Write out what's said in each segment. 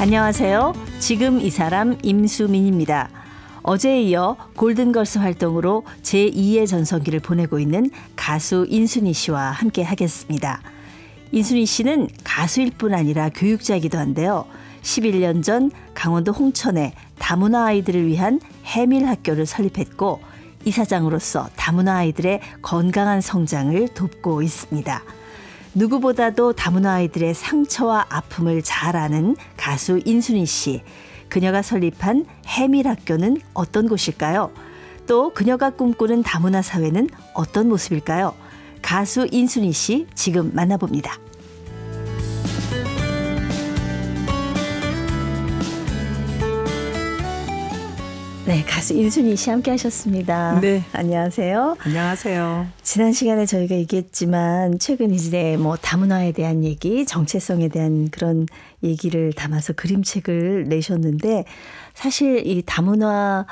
안녕하세요. 지금 이 사람 임수민입니다. 어제에 이어 골든걸스 활동으로 제2의 전성기를 보내고 있는 가수 인순이 씨와 함께 하겠습니다. 인순이 씨는 가수일 뿐 아니라 교육자이기도 한데요. 11년 전 강원도 홍천에 다문화 아이들을 위한 해밀 학교를 설립했고 이사장으로서 다문화 아이들의 건강한 성장을 돕고 있습니다. 누구보다도 다문화 아이들의 상처와 아픔을 잘 아는 가수 인순이 씨. 그녀가 설립한 해밀 학교는 어떤 곳일까요? 또 그녀가 꿈꾸는 다문화 사회는 어떤 모습일까요? 가수 인순이 씨 지금 만나봅니다. 네, 가수 일순이 씨 함께 하셨습니다. 네. 안녕하세요. 안녕하세요. 지난 시간에 저희가 얘기했지만 최근 이제 뭐 다문화에 대한 얘기, 정체성에 대한 그런 얘기를 담아서 그림책을 내셨는데 사실 이 다문화와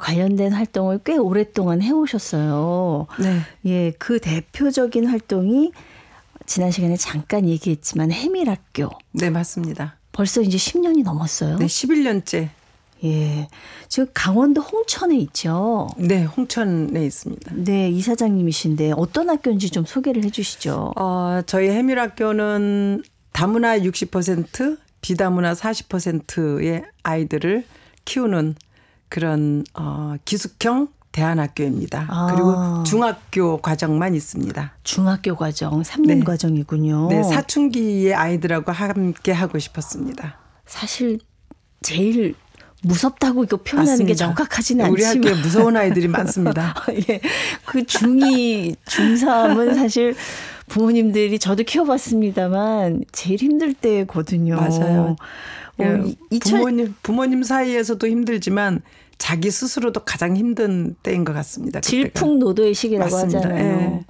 관련된 활동을 꽤 오랫동안 해 오셨어요. 네. 예, 그 대표적인 활동이 지난 시간에 잠깐 얘기했지만 해밀학교. 네, 맞습니다. 벌써 이제 10년이 넘었어요. 네, 11년째 예. 지금 강원도 홍천에 있죠? 네, 홍천에 있습니다. 네, 이사장님이신데 어떤 학교인지 좀 소개를 해 주시죠. 어, 저희 해밀학교는 다문화 60%, 비다문화 40%의 아이들을 키우는 그런 어, 기숙형 대안학교입니다. 아. 그리고 중학교 과정만 있습니다. 중학교 과정, 3년 네. 과정이군요. 네, 사춘기의 아이들하고 함께 하고 싶었습니다. 사실 제일 무섭다고 이거 표현하는 맞습니다. 게 정확하지는 않지만 우리 학교에 무서운 아이들이 많습니다. 어, 예. 그 중2, 중3은 사실 부모님들이 저도 키워봤습니다만 제일 힘들 때거든요. 맞아요. 어, 예, 부모님 부모님 사이에서도 힘들지만 자기 스스로도 가장 힘든 때인 것 같습니다. 질풍노도의 시기라고 맞습니다. 하잖아요.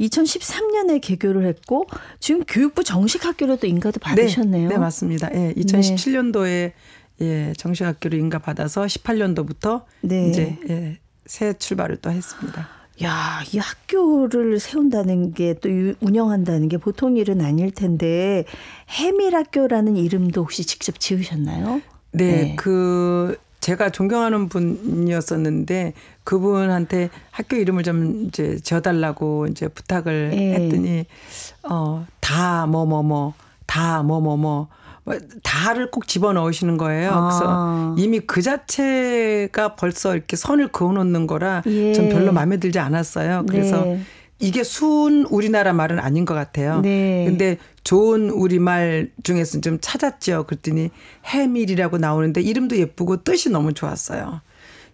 예. 2013년에 개교를 했고 지금 교육부 정식 학교로도 인가도 받으셨네요. 네, 네 맞습니다. 예, 2017년도에 네. 예, 정신학교로 인가받아서 18년도부터 네. 이제 예, 새 출발을 또 했습니다. 야, 이 학교를 세운다는 게 또 운영한다는 게 보통 일은 아닐 텐데 해밀 학교라는 이름도 혹시 직접 지으셨나요? 네, 네, 그 제가 존경하는 분이었었는데 그분한테 학교 이름을 좀 이제 지어달라고 이제 부탁을 네. 했더니 어다뭐뭐뭐다뭐 뭐뭐 다를 꼭 집어넣으시는 거예요. 아. 그래서 이미 그 자체가 벌써 이렇게 선을 그어놓는 거라 예. 전 별로 마음에 들지 않았어요. 그래서 네. 이게 순 우리나라 말은 아닌 것 같아요. 네. 근데 좋은 우리말 중에서 좀 찾았죠. 그랬더니 해밀이라고 나오는데 이름도 예쁘고 뜻이 너무 좋았어요.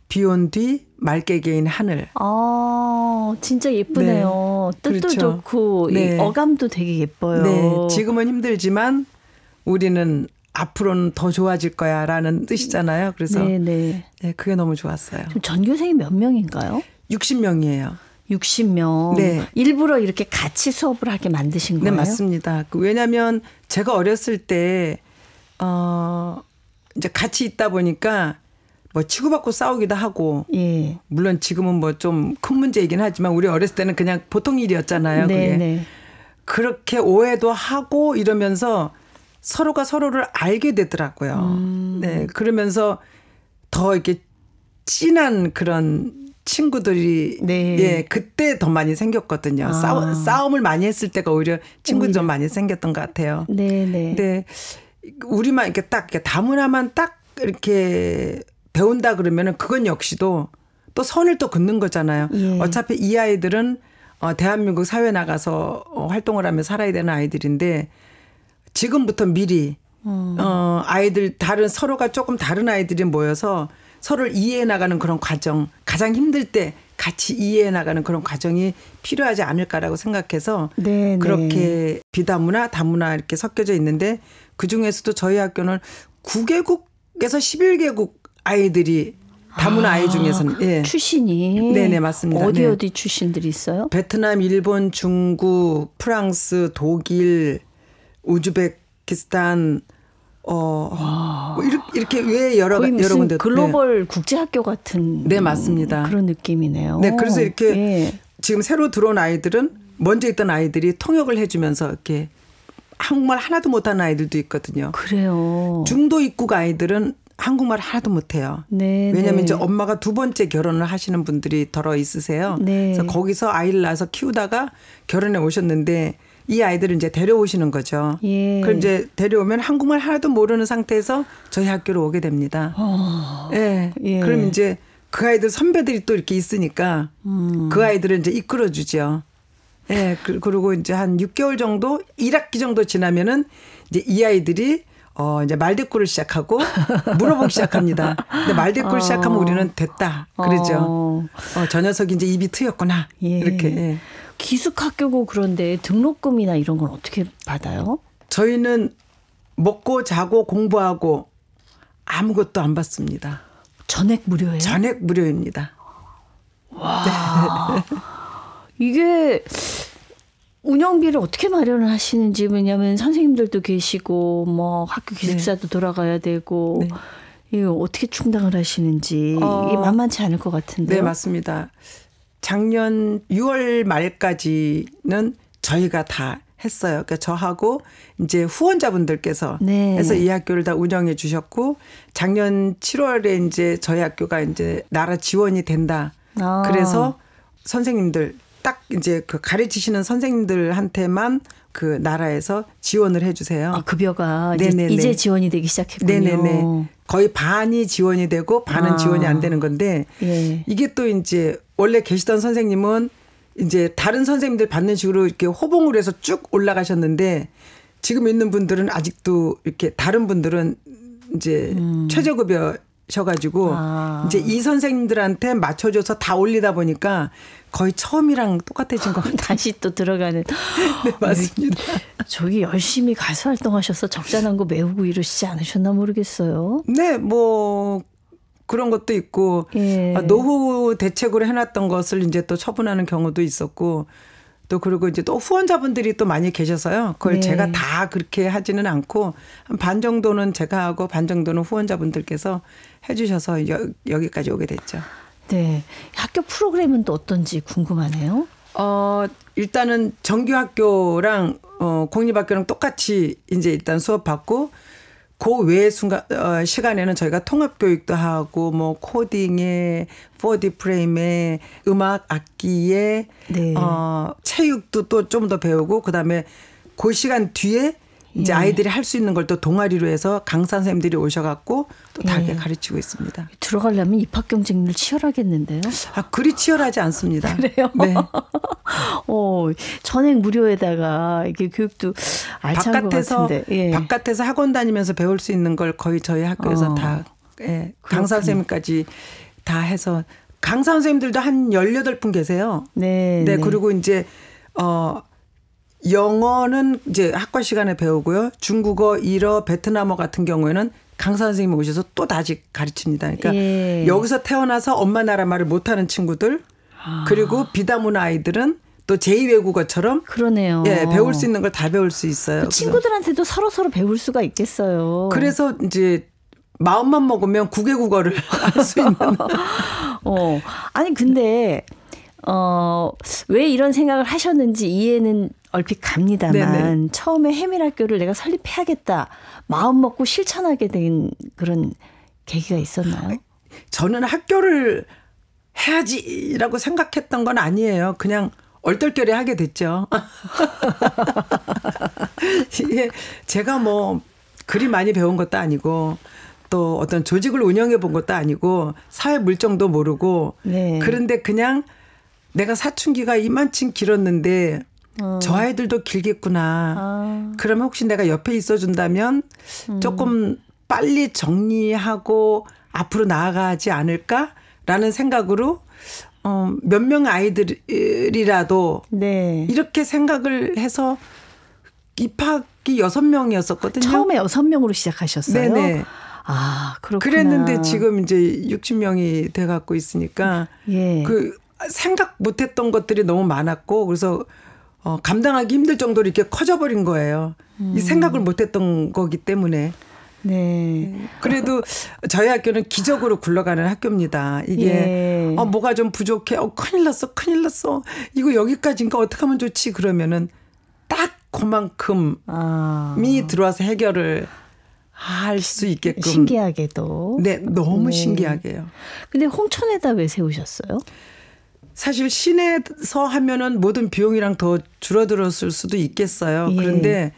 비온 뒤 맑게 개인 하늘. 아, 진짜 예쁘네요. 네. 뜻도 그렇죠. 좋고 네. 어감도 되게 예뻐요. 네. 지금은 힘들지만 우리는 앞으로는 더 좋아질 거야 라는 뜻이잖아요. 그래서 네네. 네. 네, 그게 너무 좋았어요. 전교생이 몇 명인가요? 60명이에요. 60명. 네. 일부러 이렇게 같이 수업을 하게 만드신 네, 거예요? 네, 맞습니다. 그 왜냐면 제가 어렸을 때, 어, 이제 같이 있다 보니까 뭐 치고받고 싸우기도 하고, 예. 물론 지금은 뭐 좀 큰 문제이긴 하지만 우리 어렸을 때는 그냥 보통 일이었잖아요. 네, 그게. 네 그렇게 오해도 하고 이러면서 서로가 서로를 알게 되더라고요. 음. 네. 그러면서 더 이렇게 진한 그런 친구들이 네. 예 그때 더 많이 생겼거든요. 아. 싸움, 싸움을 많이 했을 때가 오히려 친구 좀 많이 생겼던 것 같아요. 네네. 네. 네. 우리만 이렇게 딱 이렇게 다문화만 딱 이렇게 배운다 그러면은 그건 역시도 또 선을 또 긋는 거잖아요. 예. 어차피 이 아이들은 어, 대한민국 사회 나가서 어, 활동을 하며 살아야 되는 아이들인데 지금부터 미리 음. 어, 아이들 다른 서로가 조금 다른 아이들이 모여서 서로를 이해해 나가는 그런 과정 가장 힘들 때 같이 이해해 나가는 그런 과정이 필요하지 않을까라고 생각해서 네네. 네. 그렇게 비다문화 다문화 이렇게 섞여져 있는데 그중에서도 저희 학교는 9개국에서 11개국 아이들이 다문화 아, 이 중에서는 그 예. 출신이 네네 맞습니다. 어디 네. 어디 출신들이 있어요? 베트남, 일본, 중국, 프랑스, 독일, 우즈베키스탄 어, 뭐 이렇게, 이렇게 왜 여러 거의 여러 군데 네. 글로벌 네. 국제학교 같은 네 맞습니다 그런 느낌이네요. 네 그래서 이렇게 예. 지금 새로 들어온 아이들은 먼저 있던 아이들이 통역을 해주면서 이렇게 한국말 하나도 못하는 아이들도 있거든요. 그래요. 중도 입국 아이들은 한국말 하나도 못해요. 네, 왜냐하면 네. 이제 엄마가 두 번째 결혼을 하시는 분들이 더러 있으세요. 네. 그래서 거기서 아이를 낳아서 키우다가 결혼해 오셨는데 이 아이들을 이제 데려오시는 거죠. 예. 그럼 이제 데려오면 한국말 하나도 모르는 상태에서 저희 학교로 오게 됩니다. 어. 예. 예. 그럼 이제 그 아이들 선배들이 또 이렇게 있으니까 음. 그 아이들을 이제 이끌어 주죠. 예. 그, 리고 이제 한 6개월 정도, 1학기 정도 지나면은 이제 이 아이들이 어, 이제 말대꾸를 시작하고 물어보기 시작합니다. 근데 말대꾸를 어. 시작하면 우리는 됐다. 그러죠. 어. 어, 저 녀석이 이제 입이 트였구나. 예. 이렇게. 예. 기숙학교고 그런데 등록금이나 이런 건 어떻게 받아요? 저희는 먹고 자고 공부하고 아무것도 안 받습니다. 전액 무료예요? 전액 무료입니다. 와. 이게 운영비를 어떻게 마련을 하시는지 왜냐면 선생님들도 계시고 뭐 학교 네. 기숙사도 네. 돌아가야 되고 네. 이거 어떻게 충당을 하시는지 어, 이게 만만치 않을 것같은데네 맞습니다. 작년 6월 말까지는 저희가 다 했어요. 그러니까 저하고 이제 후원자분들께서 네. 해서 이 학교를 다 운영해 주셨고 작년 7월에 이제 저희 학교가 이제 나라 지원이 된다. 아. 그래서 선생님들 딱 이제 그 가르치시는 선생님들한테만 그 나라에서 지원을 해주세요. 아, 급여가 네네네. 이제, 이제 지원이 되기 시작했군요. 네네네. 거의 반이 지원이 되고 반은 아. 지원이 안 되는 건데 예. 이게 또 이제 원래 계시던 선생님은 이제 다른 선생님들 받는 식으로 이렇게 호봉을 해서 쭉 올라가셨는데 지금 있는 분들은 아직도 이렇게 다른 분들은 이제 음. 최저급여 셔가지고 아. 이제 이 선생님들한테 맞춰줘서 다 올리다 보니까 거의 처음이랑 똑같아진 것 같아요. 다시 또 들어가는. 네 맞습니다. 네. 저기 열심히 가수 활동하셔서 적잖한거 메우고 이러시지 않으셨나 모르겠어요. 네, 뭐 그런 것도 있고 예. 노후 대책으로 해놨던 것을 이제 또 처분하는 경우도 있었고 또 그리고 이제 또 후원자분들이 또 많이 계셔서요. 그걸 네. 제가 다 그렇게 하지는 않고 한 반 정도는 제가 하고 반 정도는 후원자분들께서 해주셔서 여, 여기까지 오게 됐죠. 네. 학교 프로그램은 또 어떤지 궁금하네요. 어, 일단은 정규 학교랑 어, 공립학교랑 똑같이 이제 일단 수업 받고 그 외의 순간 어, 시간에는 저희가 통합 교육도 하고 뭐 코딩에 4D 프레임에 음악 악기에 네. 어 체육도 또 좀 더 배우고 그다음에 그 시간 뒤에 이제 예. 아이들이 할 수 있는 걸 또 동아리로 해서 강사 선생님들이 오셔갖고 또 다르게 예. 가르치고 있습니다. 들어가려면 입학 경쟁률 치열하겠는데요? 아, 그리 치열하지 않습니다. 그래요? 네. 어, 전액 무료에다가 이게 교육도 알찬 바깥에서, 예. 바깥에서 학원 다니면서 배울 수 있는 걸 거의 저희 학교에서 어. 다 예, 강사 선생님까지 다 해서 강사 선생님들도 한1 8분 계세요. 네. 네, 네. 그리고 이제 어 영어는 이제 학과 시간에 배우고요. 중국어, 일어, 베트남어 같은 경우에는 강사 선생님이 오셔서 또 다시 가르칩니다. 그러니까 예. 여기서 태어나서 엄마 나라 말을 못하는 친구들 아. 그리고 비다문 아이들은 또 제2 외국어처럼 그러네요. 예, 배울 수 있는 걸 다 배울 수 있어요. 그 친구들한테도 서로 서로 배울 수가 있겠어요. 그래서 이제 마음만 먹으면 국외국어를 할 수 있는. 어, 아니 근데 어왜 이런 생각을 하셨는지 이해는 얼핏 갑니다만 네네. 네. 처음에 해밀학교를 내가 설립해야겠다 마음 먹고 실천하게 된 그런 계기가 있었나요? 저는 학교를 해야지라고 생각했던 건 아니에요. 그냥 얼떨결에 하게 됐죠. 이게 제가 뭐 그리 많이 배운 것도 아니고 또 어떤 조직을 운영해 본 것도 아니고 사회 물정도 모르고 네. 그런데 그냥 내가 사춘기가 이만큼 길었는데 어. 저 아이들도 길겠구나. 아. 그러면 혹시 내가 옆에 있어준다면 음. 조금 빨리 정리하고 앞으로 나아가지 않을까라는 생각으로 어, 몇명 아이들이라도 네. 이렇게 생각을 해서 입학이 여섯 명이었었거든요. 처음에 여섯 명으로 시작하셨어요. 네네. 아, 그렇구나. 그랬는데 지금 이제 60명이 돼 갖고 있으니까 예. 그 생각 못 했던 것들이 너무 많았고 그래서 어, 감당하기 힘들 정도로 이렇게 커져버린 거예요. 음. 이 생각을 못했던 거기 때문에. 네. 그래도 저희 학교는 기적으로 굴러가는 학교입니다. 이게 예. 어, 뭐가 좀 부족해. 어, 큰일 났어. 큰일 났어. 이거 여기까지인가 어떻게 하면 좋지? 그러면은 딱 그만큼이 아. 들어와서 해결을 할 수 있게끔 신기하게도 네 너무 네. 신기하게요. 근데 홍천에다 왜 세우셨어요? 사실 시내에서 하면은 모든 비용이랑 더 줄어들었을 수도 있겠어요. 예. 그런데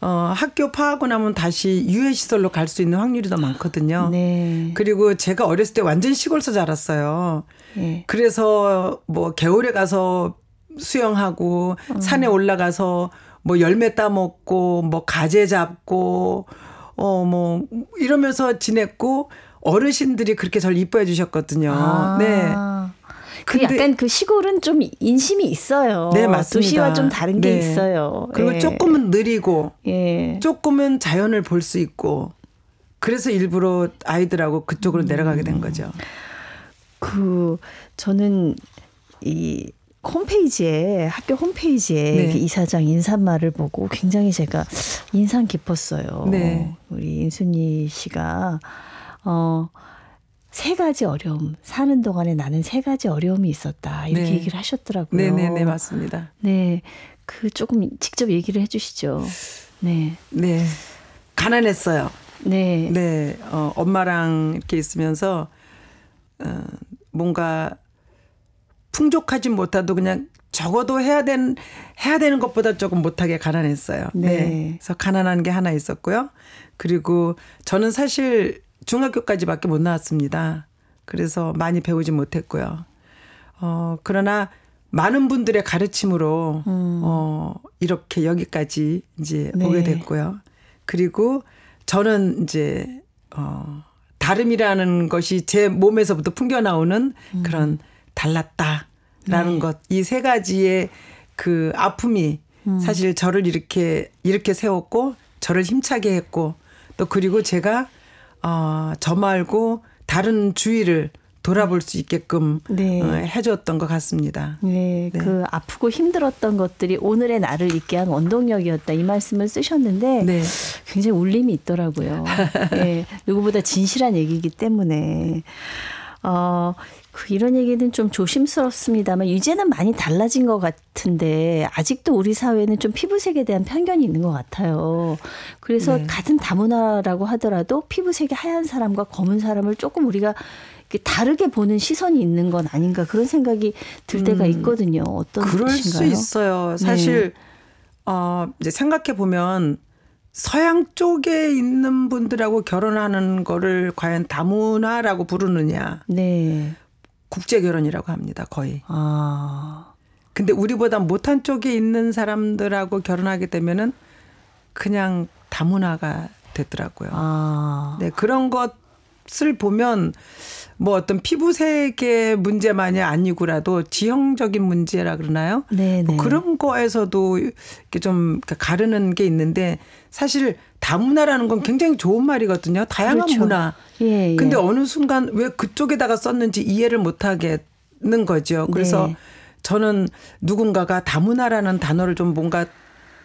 어, 학교 파하고 나면 다시 유해시설로 갈 수 있는 확률이 더 많거든요. 네. 그리고 제가 어렸을 때 완전 시골서 자랐어요. 예. 그래서 뭐 겨울에 가서 수영하고 음. 산에 올라가서 뭐 열매 따먹고 뭐 가재 잡고 어 뭐 이러면서 지냈고 어르신들이 그렇게 저를 이뻐해 주셨거든요. 아. 네. 그 약간 그 시골은 좀 인심이 있어요. 네, 맞습니다. 도시와 좀 다른 네. 게 있어요. 그리고 예. 조금은 느리고 예. 조금은 자연을 볼 수 있고 그래서 일부러 아이들하고 그쪽으로 음. 내려가게 된 거죠. 그 저는 이 홈페이지에 학교 홈페이지에 네. 그 이사장 인사말을 보고 굉장히 제가 인상 깊었어요. 네. 우리 인순이 씨가 어세 가지 어려움 사는 동안에 나는 세 가지 어려움이 있었다 이렇게 네. 얘기를 하셨더라고요. 네네네 맞습니다. 네, 그 조금 직접 얘기를 해주시죠. 네, 네 가난했어요. 네, 네 어, 엄마랑 이렇게 있으면서 어, 뭔가 풍족하지 못하도 그냥 적어도 해야 된 해야 되는 것보다 조금 못하게 가난했어요. 네. 네. 그래서 가난한 게 하나 있었고요. 그리고 저는 사실 중학교까지밖에 못 나왔습니다. 그래서 많이 배우지 못했고요. 어, 그러나 많은 분들의 가르침으로 음. 어, 이렇게 여기까지 이제 네. 오게 됐고요. 그리고 저는 이제 어, 다름이라는 것이 제 몸에서부터 풍겨 나오는 음. 그런 달랐다라는 네. 것. 이 세 가지의 그 아픔이 음. 사실 저를 이렇게 이렇게 세웠고 저를 힘차게 했고 또 그리고 제가 어, 저 말고 다른 주위를 돌아볼 수 있게끔 네. 어, 해줬던 것 같습니다. 네, 네, 그 아프고 힘들었던 것들이 오늘의 나를 있게 한 원동력이었다 이 말씀을 쓰셨는데 네. 굉장히 울림이 있더라고요. 네, 누구보다 진실한 얘기이기 때문에 어, 그 이런 얘기는 좀 조심스럽습니다만 이제는 많이 달라진 것 같은데 아직도 우리 사회는 좀 피부색에 대한 편견이 있는 것 같아요. 그래서 네. 같은 다문화라고 하더라도 피부색이 하얀 사람과 검은 사람을 조금 우리가 다르게 보는 시선이 있는 건 아닌가 그런 생각이 들 때가 음, 있거든요. 어떤 그럴 뜻인가요? 수 있어요. 사실 네. 어, 이제 생각해 보면 서양 쪽에 있는 분들하고 결혼하는 거를 과연 다문화라고 부르느냐. 네. 국제 결혼이라고 합니다. 거의. 아. 근데 우리보다 못한 쪽에 있는 사람들하고 결혼하게 되면은 그냥 다문화가 됐더라고요. 아. 네, 그런 것 값을 보면 뭐 어떤 피부색의 문제만이 아니고라도 지형적인 문제라 그러나요? 뭐 네. 뭐 그런 거에서도 이렇게 좀 가르는 게 있는데 사실 다문화라는 건 굉장히 좋은 말이거든요. 다양한 그렇죠. 문화. 예, 예. 근데 어느 순간 왜 그쪽에다가 썼는지 이해를 못 하겠는 거죠. 그래서 네. 저는 누군가가 다문화라는 단어를 좀 뭔가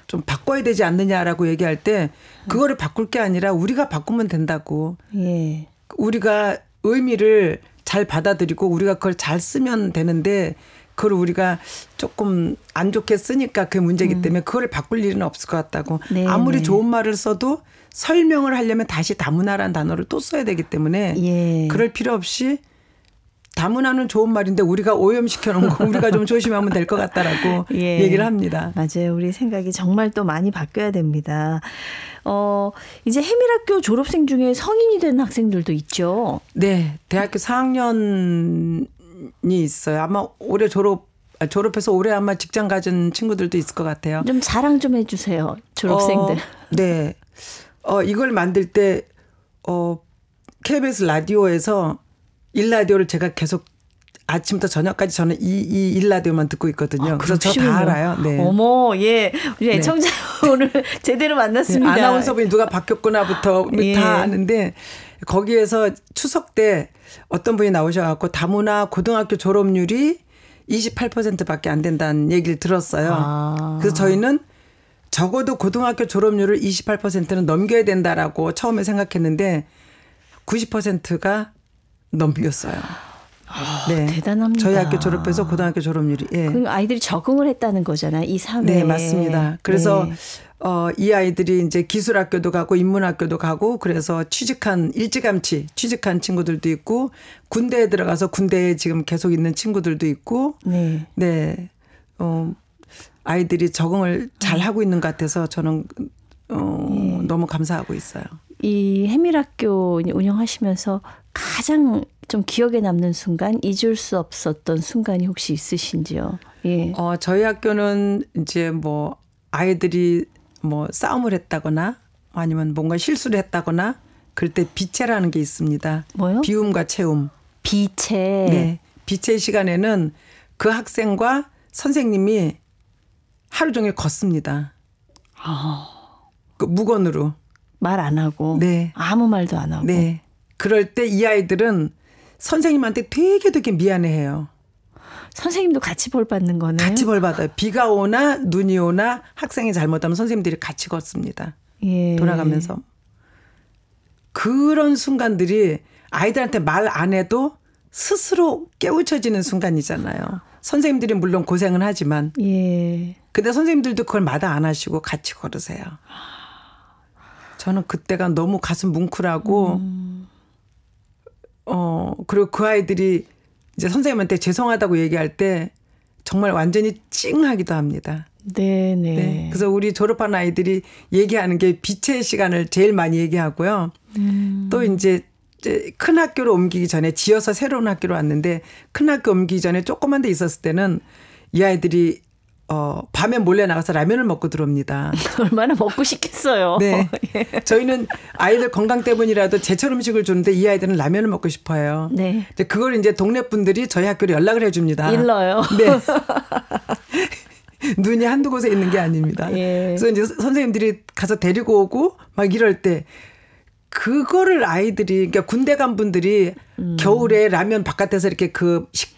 좀 바꿔야 되지 않느냐라고 얘기할 때 그거를 바꿀 게 아니라 우리가 바꾸면 된다고. 예. 우리가 의미를 잘 받아들이고 우리가 그걸 잘 쓰면 되는데 그걸 우리가 조금 안 좋게 쓰니까 그게 문제기 음. 때문에 그걸 바꿀 일은 없을 것 같다고 네, 아무리 네. 좋은 말을 써도 설명을 하려면 다시 다문화란 단어를 또 써야 되기 때문에 예. 그럴 필요 없이 다문화는 좋은 말인데 우리가 오염시켜 놓은 거 우리가 좀 조심하면 될 것 같다라고 예, 얘기를 합니다. 맞아요. 우리 생각이 정말 또 많이 바뀌어야 됩니다. 어, 이제 해밀학교 졸업생 중에 성인이 된 학생들도 있죠. 네. 대학교 4학년이 있어요. 아마 올해 졸업 아, 졸업해서 올해 아마 직장 가진 친구들도 있을 것 같아요. 좀 자랑 좀 해주세요. 졸업생들. 어, 네. 어, 이걸 만들 때, 어, KBS 라디오에서 일라디오를 제가 계속 아침부터 저녁까지 저는 이, 이 일라디오만 듣고 있거든요. 아, 그래서 저 다 알아요. 네. 어머, 예. 우리 네. 애청자 오늘 제대로 만났습니다. 네, 아나운서분이 누가 바뀌었구나부터 예. 다 아는데 거기에서 추석 때 어떤 분이 나오셔갖고 다문화 고등학교 졸업률이 28% 밖에 안 된다는 얘기를 들었어요. 아. 그래서 저희는 적어도 고등학교 졸업률을 28%는 넘겨야 된다라고 처음에 생각했는데 90%가 넘겼어요. 아, 네. 대단합니다. 저희 학교 졸업해서 고등학교 졸업률이. 예. 그 아이들이 적응을 했다는 거잖아요. 이 사회에. 네, 맞습니다. 그래서 네. 어, 이 아이들이 이제 기술학교도 가고 인문학교도 가고 그래서 취직한 일찌감치 취직한 친구들도 있고 군대에 들어가서 군대에 지금 계속 있는 친구들도 있고 네. 네. 어, 아이들이 적응을 잘 음. 하고 있는 것 같아서 저는 어, 네. 너무 감사하고 있어요. 이 해밀학교 운영하시면서 가장 좀 기억에 남는 순간 잊을 수 없었던 순간이 혹시 있으신지요? 예. 어, 저희 학교는 이제 뭐 아이들이 뭐 싸움을 했다거나 아니면 뭔가 실수를 했다거나 그럴 때 비체라는 게 있습니다. 뭐요? 비움과 채움. 비체. 네. 비체 시간에는 그 학생과 선생님이 하루 종일 걷습니다. 아. 그 무건으로. 말 안 하고. 네. 아무 말도 안 하고. 네. 그럴 때 이 아이들은 선생님한테 되게 되게 미안해해요. 선생님도 같이 벌 받는 거네요. 같이 벌 받아요. 비가 오나 눈이 오나 학생이 잘못하면 선생님들이 같이 걷습니다. 예. 돌아가면서 그런 순간들이 아이들한테 말 안 해도 스스로 깨우쳐지는 순간이잖아요. 선생님들이 물론 고생은 하지만 예. 근데 선생님들도 그걸 마다 안 하시고 같이 걸으세요. 저는 그때가 너무 가슴 뭉클하고 음. 어, 그리고 그 아이들이 이제 선생님한테 죄송하다고 얘기할 때 정말 완전히 찡하기도 합니다. 네네. 네. 네. 그래서 우리 졸업한 아이들이 얘기하는 게 빛의 시간을 제일 많이 얘기하고요. 음. 또 이제 큰 학교로 옮기기 전에 지어서 새로운 학교로 왔는데 큰 학교 옮기기 전에 조그만 데 있었을 때는 이 아이들이 어, 밤에 몰래 나가서 라면을 먹고 들어옵니다. 얼마나 먹고 싶겠어요. 네. 예. 저희는 아이들 건강 때문이라도 제철 음식을 주는데 이 아이들은 라면을 먹고 싶어요. 네. 이제 그걸 이제 동네 분들이 저희 학교로 연락을 해줍니다. 일러요. 네. 눈이 한 두 곳에 있는 게 아닙니다. 예. 그래서 이제 선생님들이 가서 데리고 오고 막 이럴 때 그거를 아이들이 그러니까 군대 간 분들이 음. 겨울에 라면 바깥에서 이렇게 그 식,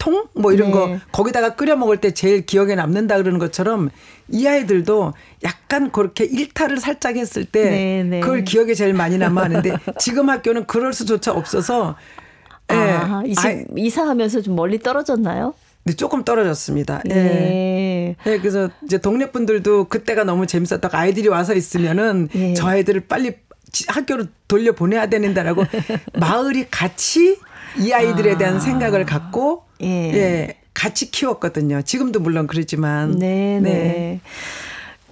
통? 뭐 이런 네. 거 거기다가 끓여 먹을 때 제일 기억에 남는다 그러는 것처럼 이 아이들도 약간 그렇게 일탈을 살짝 했을 때 네, 네. 그걸 기억에 제일 많이 남아 하는데 지금 학교는 그럴 수조차 없어서 아, 예. 아, 이제 아이, 이사하면서 좀 멀리 떨어졌나요? 네, 조금 떨어졌습니다. 예. 네. 예, 그래서 이제 동네 분들도 그때가 너무 재밌었다고 아이들이 와서 있으면은 예. 저 아이들을 빨리 학교로 돌려 보내야 된다라고 마을이 같이 이 아이들에 대한 아. 생각을 갖고 예. 예. 같이 키웠거든요. 지금도 물론 그러지만. 네, 네. 네.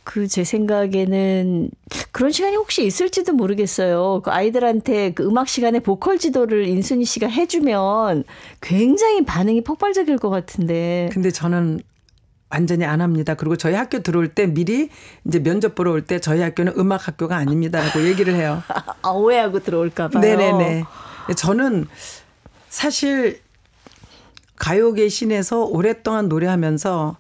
그 제 생각에는 그런 시간이 혹시 있을지도 모르겠어요. 그 아이들한테 그 음악 시간에 보컬 지도를 인순이 씨가 해주면 굉장히 반응이 폭발적일 것 같은데. 근데 저는 완전히 안 합니다. 그리고 저희 학교 들어올 때 미리 이제 면접 보러 올 때 저희 학교는 음악 학교가 아닙니다라고 얘기를 해요. 아, 오해하고 들어올까봐요. 네네네. 저는 사실 가요계 신에서 오랫동안 노래하면서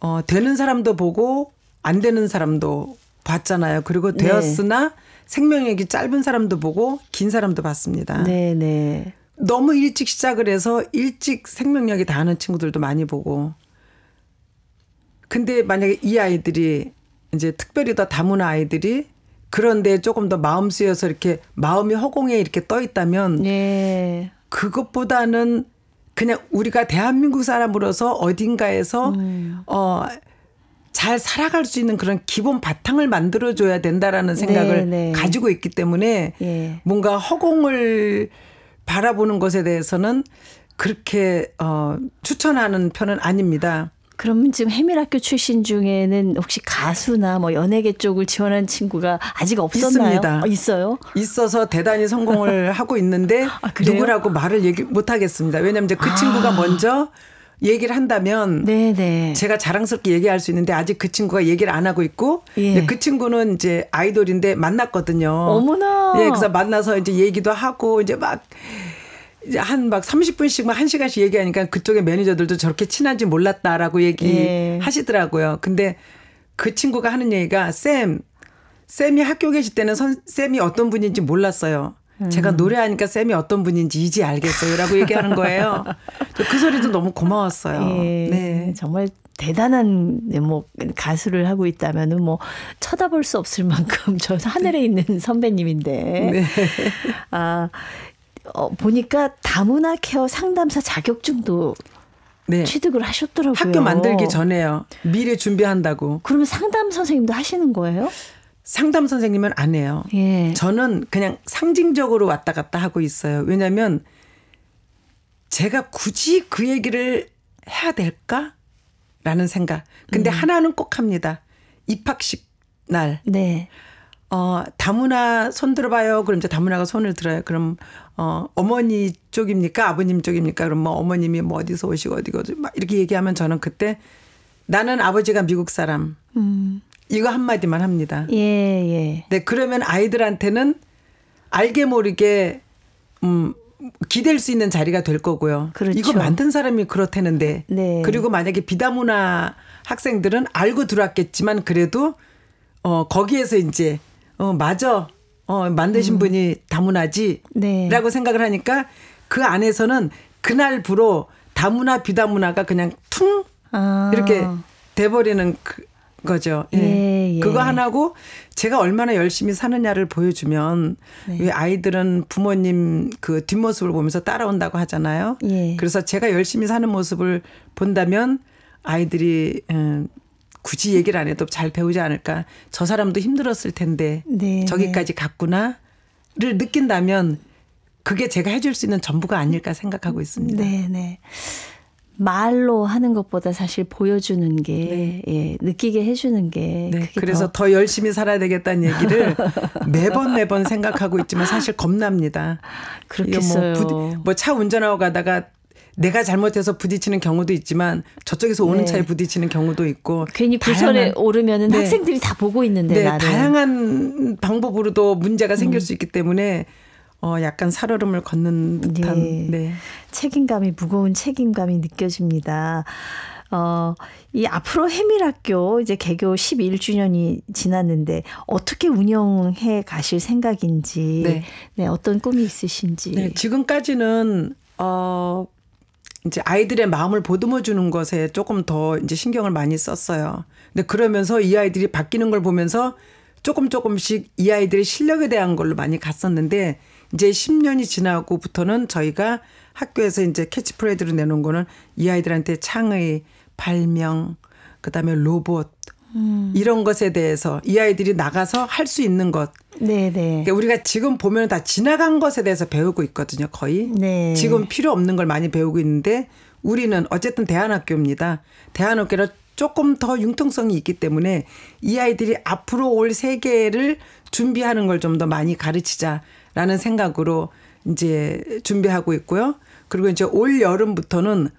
어, 되는 사람도 보고 안 되는 사람도 봤잖아요. 그리고 네. 되었으나 네. 생명력이 짧은 사람도 보고 긴 사람도 봤습니다. 네, 네. 너무 일찍 시작을 해서 일찍 생명력이 다하는 친구들도 많이 보고. 근데 만약에 이 아이들이 이제 특별히 더 다문화 아이들이 그런데 조금 더 마음 쓰여서 이렇게 마음이 허공에 이렇게 떠 있다면 네. 그것보다는 그냥 우리가 대한민국 사람으로서 어딘가에서 음. 어. 잘 살아갈 수 있는 그런 기본 바탕을 만들어줘야 된다라는 생각을 네, 네. 가지고 있기 때문에 예. 뭔가 허공을 바라보는 것에 대해서는 그렇게 어, 추천하는 편은 아닙니다. 그러면 지금 해밀학교 출신 중에는 혹시 가수나 뭐 연예계 쪽을 지원한 친구가 아직 없었나요? 있습니다. 어, 있어요? 있어서 대단히 성공을 하고 있는데 아, 누구라고 말을 얘기 못 하겠습니다. 왜냐면 이제 그 아. 친구가 먼저 얘기를 한다면 네네. 네. 제가 자랑스럽게 얘기할 수 있는데 아직 그 친구가 얘기를 안 하고 있고 예. 그 친구는 이제 아이돌인데 만났거든요. 어머나. 예, 그래서 만나서 이제 얘기도 하고 이제 막 한막 30분씩만 1시간씩 얘기하니까 그쪽의 매니저들도 저렇게 친한지 몰랐다라고 얘기하시더라고요. 예. 근데 그 친구가 하는 얘기가 쌤, 쌤이 학교 계실 때는 선, 쌤이 어떤 분인지 몰랐어요. 음. 제가 노래하니까 쌤이 어떤 분인지 이제 알겠어요라고 얘기하는 거예요. 그 소리도 너무 고마웠어요. 예. 네. 정말 대단한 네, 뭐 가수를 하고 있다면은 뭐 쳐다볼 수 없을 만큼 저 하늘에 있는 선배님인데 네. 아 어, 보니까 다문화 케어 상담사 자격증도 네. 취득을 하셨더라고요. 학교 만들기 전에요. 미리 준비한다고. 그러면 상담 선생님도 하시는 거예요? 상담 선생님은 안 해요. 예. 저는 그냥 상징적으로 왔다 갔다 하고 있어요. 왜냐면 제가 굳이 그 얘기를 해야 될까? 라는 생각. 근데 음. 하나는 꼭 합니다. 입학식 날. 네. 어, 다문화 손 들어봐요. 그럼 이제 다문화가 손을 들어요. 그럼 어, 어머니 쪽입니까? 아버님 쪽입니까? 그럼 뭐 어머님이 뭐 어디서 오시고 어디고 막 이렇게 얘기하면 저는 그때 나는 아버지가 미국 사람. 음. 이거 한마디만 합니다. 예, 예. 네, 그러면 아이들한테는 알게 모르게, 음, 기댈 수 있는 자리가 될 거고요. 그렇죠. 이거 만든 사람이 그렇다는데. 네. 그리고 만약에 비다문화 학생들은 알고 들어왔겠지만 그래도, 어, 거기에서 이제, 어, 맞아. 어, 만드신 음. 분이 다문화지. 네. 라고 생각을 하니까 그 안에서는 그날부로 다문화 비다문화가 그냥 퉁 아. 이렇게 돼버리는 그, 거죠. 예. 예, 예. 그거 하나고 제가 얼마나 열심히 사느냐를 보여주면 네. 왜 아이들은 부모님 그 뒷모습을 보면서 따라온다고 하잖아요. 예. 그래서 제가 열심히 사는 모습을 본다면 아이들이 음, 굳이 얘기를 안 해도 잘 배우지 않을까. 저 사람도 힘들었을 텐데 네, 네. 저기까지 네. 갔구나를 느낀다면 그게 제가 해줄 수 있는 전부가 아닐까 생각하고 있습니다. 네, 네. 말로 하는 것보다 사실 보여주는 게 네. 예, 느끼게 해주는 게 네. 그래서 더... 더... 열심히 살아야 되겠다는 얘기를 매번 매번 생각하고 있지만 사실 겁납니다. 뭐 그렇겠어요. 뭐차 뭐 운전하고 가다가 내가 잘못해서 부딪히는 경우도 있지만 저쪽에서 오는 네. 차에 부딪히는 경우도 있고 괜히 부설에 오르면은 네. 학생들이 다 보고 있는데 네, 나는. 다양한 방법으로도 문제가 생길 음. 수 있기 때문에 어 약간 살얼음을 걷는 듯한 네. 네. 책임감이 무거운 책임감이 느껴집니다. 어, 이 앞으로 해밀학교 이제 개교 11주년이 지났는데 어떻게 운영해 가실 생각인지, 네, 네 어떤 꿈이 있으신지. 네, 지금까지는 어, 이제 아이들의 마음을 보듬어 주는 것에 조금 더 이제 신경을 많이 썼어요. 근데 그러면서 이 아이들이 바뀌는 걸 보면서 조금 조금씩 이 아이들의 실력에 대한 걸로 많이 갔었는데 이제 10년이 지나고부터는 저희가 학교에서 이제 캐치프레이드로 내놓은 거는 이 아이들한테 창의, 발명, 그다음에 로봇, 음. 이런 것에 대해서 이 아이들이 나가서 할 수 있는 것. 네네. 네. 그러니까 우리가 지금 보면 다 지나간 것에 대해서 배우고 있거든요, 거의. 네. 지금 필요 없는 걸 많이 배우고 있는데 우리는 어쨌든 대안학교입니다. 대안학교를 조금 더 융통성이 있기 때문에 이 아이들이 앞으로 올 세계를 준비하는 걸 좀 더 많이 가르치자라는 생각으로 이제 준비하고 있고요. 그리고 이제 올 여름부터는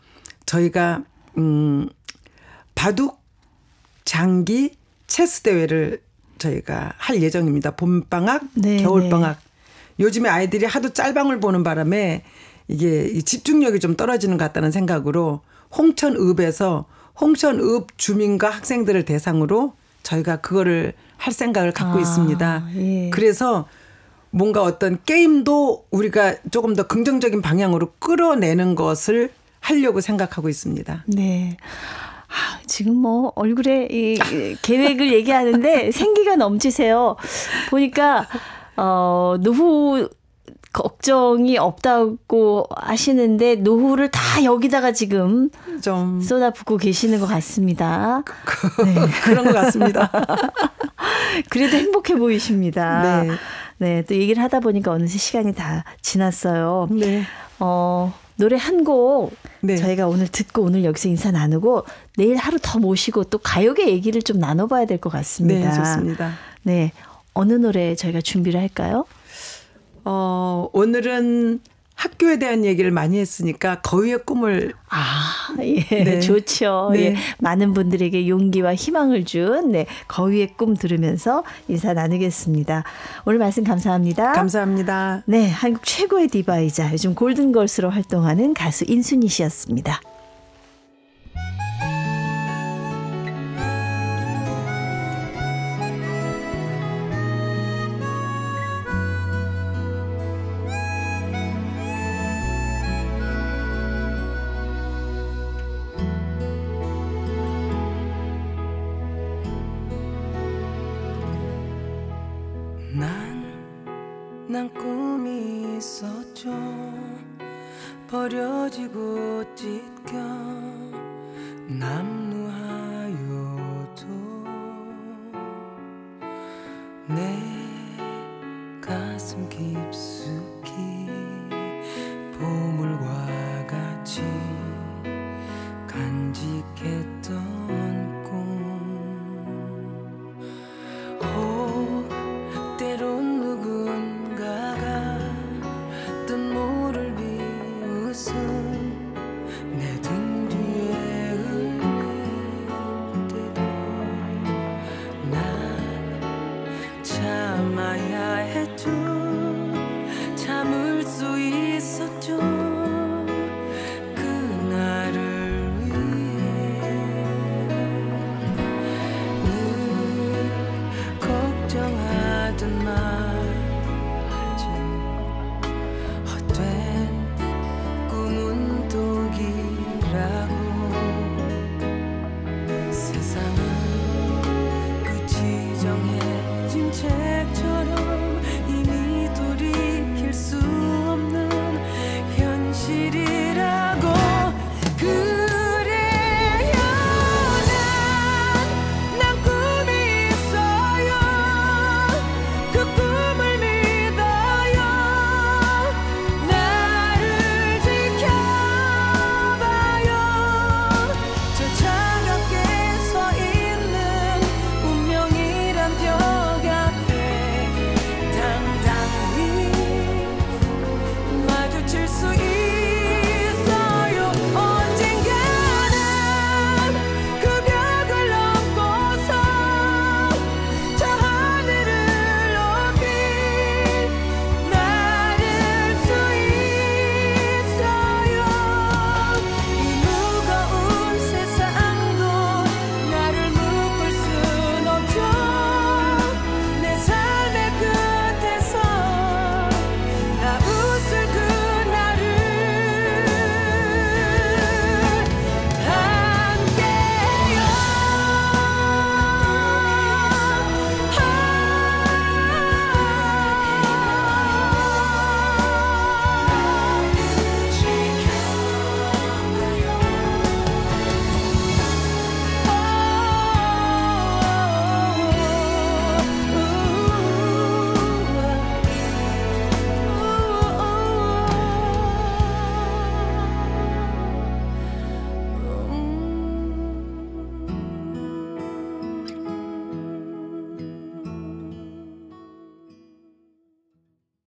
저희가 음 바둑 장기 체스 대회를 저희가 할 예정입니다. 봄방학, 네, 겨울방학. 네. 요즘에 아이들이 하도 짤방을 보는 바람에 이게 집중력이 좀 떨어지는 것 같다는 생각으로 홍천읍에서 홍천읍 주민과 학생들을 대상으로 저희가 그거를 할 생각을 갖고 아, 있습니다. 예. 그래서 뭔가 어떤 게임도 우리가 조금 더 긍정적인 방향으로 끌어내는 것을 하려고 생각하고 있습니다. 네. 지금 뭐 얼굴에 이 계획을 얘기하는데 생기가 넘치세요. 보니까 어 노후 걱정이 없다고 하시는데 노후를 다 여기다가 지금 좀 쏟아붓고 계시는 것 같습니다. 네. 그런 것 같습니다. 그래도 행복해 보이십니다. 네. 네, 또 얘기를 하다 보니까 어느새 시간이 다 지났어요. 네. 어, 노래 한곡 네. 저희가 오늘 듣고 오늘 여기서 인사 나누고 내일 하루 더 모시고 또 가요계 얘기를 좀 나눠봐야 될 것 같습니다. 네, 좋습니다. 네, 어느 노래 저희가 준비를 할까요? 어, 오늘은 학교에 대한 얘기를 많이 했으니까 거위의 꿈을 아, 예. 네. 좋죠. 네. 예. 많은 분들에게 용기와 희망을 준 네. 거위의 꿈 들으면서 인사 나누겠습니다. 오늘 말씀 감사합니다. 감사합니다. 네, 한국 최고의 디바이자 요즘 골든걸스로 활동하는 가수 인순이 씨였습니다.